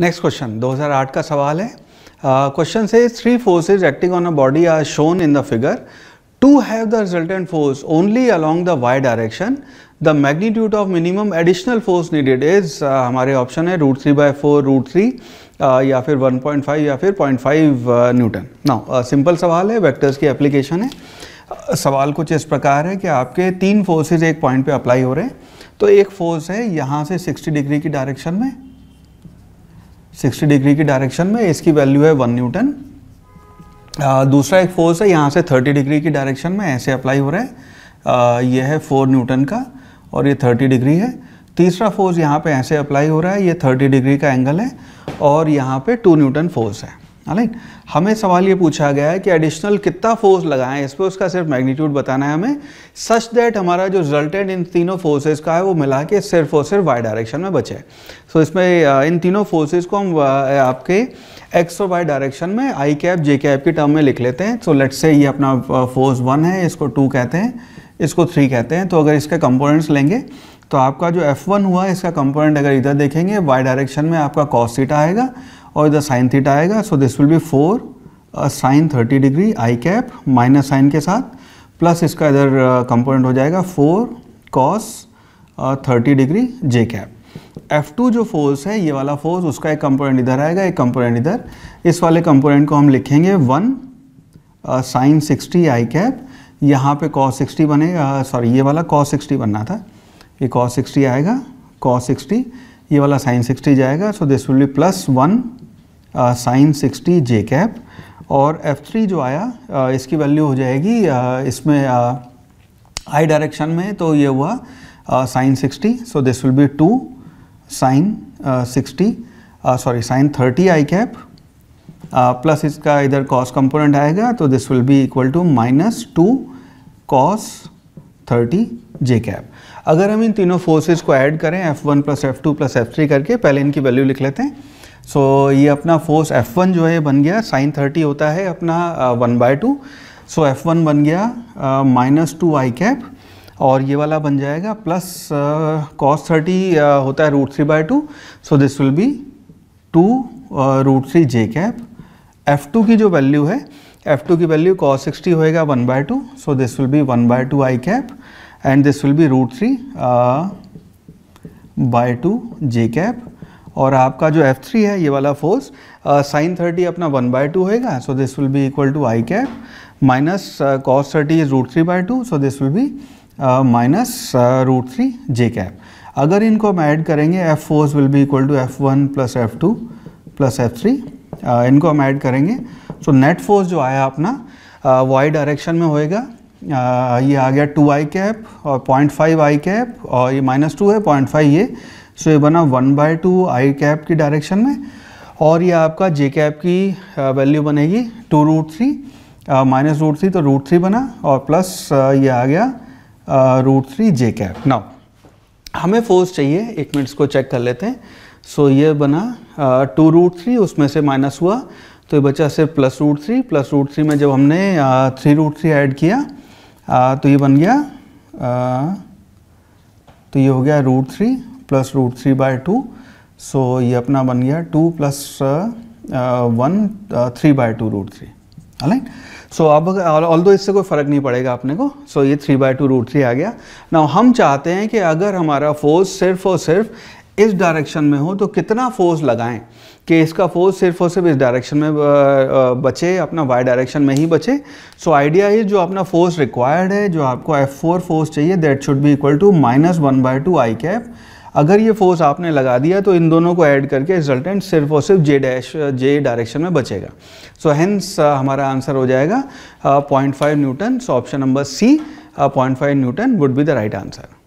next question 2008 का सवाल है क्वेश्चन से three forces acting on a body are shown in the figure to have the resultant force only along the Y direction the magnitude of minimum additional force needed is हमारे option है root three by four root three या फिर 1.5 या फिर 0.5 Newton now simple सवाल है vectors की application है सवाल कुछ इस प्रकार है कि आपके तीन फोर्सेज एक पॉइंट पे अप्लाई हो रहे हैं तो एक फोर्स है यहाँ से 60 डिग्री की डायरेक्शन में 60 डिग्री की डायरेक्शन में इसकी वैल्यू है वन न्यूटन दूसरा एक फोर्स है यहाँ से 30 डिग्री की डायरेक्शन में ऐसे अप्लाई हो रहा है आ, ये है फोर न्यूटन का और ये 30 डिग्री है तीसरा फोर्स यहाँ पे ऐसे अप्लाई हो रहा है ये 30 डिग्री का एंगल है और यहाँ पे टू न्यूटन फोर्स है राइट हाँ, हमें सवाल ये पूछा गया है कि एडिशनल कितना फोर्स लगाएं इस पर उसका सिर्फ मैग्नीट्यूड बताना है हमें सच दैट हमारा जो रिजल्टेंट इन तीनों फोर्सेस का है वो मिला के सिर्फ और सिर्फ वाई डायरेक्शन में बचे सो so, इसमें इन तीनों फोर्सेस को हम आपके एक्स और वाई डायरेक्शन में आई कैप जे कैप की टर्म में लिख लेते हैं सो लेट्स से ये अपना फोर्स वन है इसको टू कहते हैं इसको थ्री कहते हैं तो अगर इसके कंपोनेंट्स लेंगे तो आपका जो एफ हुआ इसका कंपोनेंट अगर इधर देखेंगे वाई डायरेक्शन में आपका कॉस्टिटा आएगा और इधर साइन थीटा आएगा so this will be four sine thirty degree I cap minus sine के साथ प्लस इसका इधर कंपोनेंट uh, हो जाएगा four cos thirty degree J cap F two जो फोर्स है ये वाला फोर्स उसका एक कंपोनेंट इधर आएगा एक कंपोनेंट इधर इस वाले कंपोनेंट को हम लिखेंगे one sine sixty I cap यहाँ पे कॉस सिक्सटी बनेगा सॉरी ये वाला कॉस सिक्सटी बनना था ये कॉस सिक्सटी आएगा कॉस सिक्सटी ये वाला साइन सिक्सटी जाएगा so this will be plus one sine sixty J cap और एफ थ्री जो आया आ, इसकी वैल्यू हो जाएगी आ, इसमें आई डायरेक्शन में तो ये हुआ sine sixty so this will be two sine sixty sorry sine thirty I cap plus इसका इधर कॉस कंपोनेंट आएगा तो this will be equal to minus two cos thirty J cap अगर हम इन तीनों फोर्सेज को ऐड करें F one plus F two plus F three करके पहले इनकी वैल्यू लिख लेते हैं सो ये अपना फोर्स F1 जो है बन गया साइन 30 होता है अपना one by two so F1 बन गया माइनस टू आई कैप और ये वाला बन जाएगा प्लस कॉस थर्टी होता है root three by two so this will be two root three J cap F two की जो वैल्यू है एफ टू की वैल्यू कॉस सिक्सटी होएगा one by two so this will be one by two I cap and this will be root three by two J cap और आपका जो F3 है ये वाला फोर्स साइन थर्टी अपना one by two होएगा so this will be equal to I cap minus cos thirty is root three by two so this will be minus root three J cap अगर इनको हम add करेंगे F force will be equal to F one plus F two plus F three इनको हम add करेंगे so net force जो आया अपना वाई uh, डायरेक्शन में होएगा uh, ये आ गया टू आई कैप और पॉइंट फाइव आई कैप और ये माइनस टू है पॉइंट फाइव ये सो ये बना one by two I cap की डायरेक्शन में और ये आपका जे कैप की वैल्यू uh, बनेगी two root three minus root three तो रूट थ्री बना और प्लस uh, ये आ गया root three J cap now हमें फोर्स चाहिए एक मिनट इसको चेक कर लेते हैं सो so, ये बना टू रूट थ्री उसमें से माइनस हुआ तो ये बचा सिर्फ plus root three plus root three में जब हमने थ्री रूट थ्री ऐड किया आ, uh, तो ये बन गया आ, तो ये हो गया root three plus root three by two so ये अपना बन गया two plus one three by two root three align so अब ऑल दो इससे कोई फ़र्क नहीं पड़ेगा अपने को सो so, ये three by two root three आ गया ना हम चाहते हैं कि अगर हमारा फोर्स सिर्फ और सिर्फ इस डायरेक्शन में हो तो कितना फोर्स लगाएं कि इसका फोर्स सिर्फ और सिर्फ इस डायरेक्शन में uh, uh, बचे अपना वाई डायरेक्शन में ही बचे सो आइडिया ये जो अपना फोर्स रिक्वायर्ड है जो आपको एफ फोर फोर्स चाहिए that should be equal to minus one by two I cap अगर ये फोर्स आपने लगा दिया तो इन दोनों को ऐड करके रिजल्टेंट सिर्फ और सिर्फ जे डैश जे डायरेक्शन में बचेगा सो so, हैंस uh, हमारा आंसर हो जाएगा point five newton so option number C point five newton would be the right answer